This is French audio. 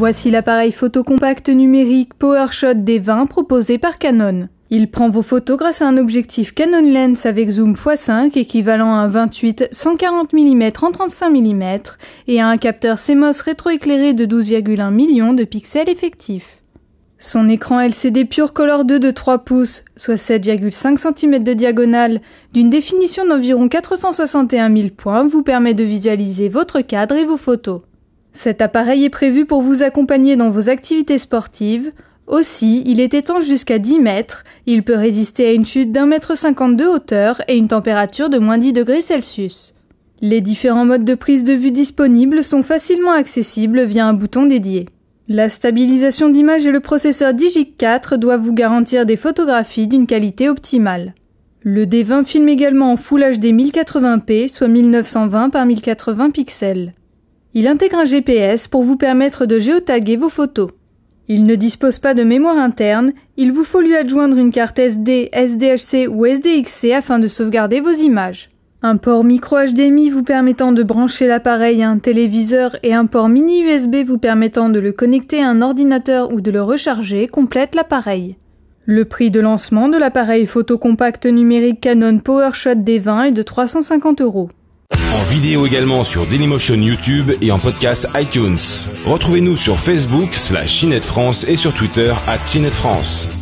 Voici l'appareil photo compact numérique PowerShot D20 proposé par Canon. Il prend vos photos grâce à un objectif Canon Lens avec zoom x5 équivalent à un 28 140 mm en 35 mm et à un capteur CMOS rétroéclairé de 12,1 millions de pixels effectifs. Son écran LCD Pure Color 2 de 3 pouces, soit 7,5 cm de diagonale, d'une définition d'environ 461 000 points, vous permet de visualiser votre cadre et vos photos. Cet appareil est prévu pour vous accompagner dans vos activités sportives. Aussi, il est étanche jusqu'à 10 mètres. Il peut résister à une chute d'un mètre cinquante de hauteur et une température de moins 10 degrés Celsius. Les différents modes de prise de vue disponibles sont facilement accessibles via un bouton dédié. La stabilisation d'image et le processeur Digic 4 doivent vous garantir des photographies d'une qualité optimale. Le D20 filme également en Full HD 1080p, soit 1920 par 1080 pixels. Il intègre un GPS pour vous permettre de géotaguer vos photos. Il ne dispose pas de mémoire interne, il vous faut lui adjoindre une carte SD, SDHC ou SDXC afin de sauvegarder vos images. Un port micro HDMI vous permettant de brancher l'appareil à un téléviseur et un port mini USB vous permettant de le connecter à un ordinateur ou de le recharger complètent l'appareil. Le prix de lancement de l'appareil photo compact numérique Canon PowerShot D20 est de 350 euros. En vidéo également sur Dailymotion YouTube et en podcast iTunes. Retrouvez-nous sur Facebook slash France et sur Twitter à France.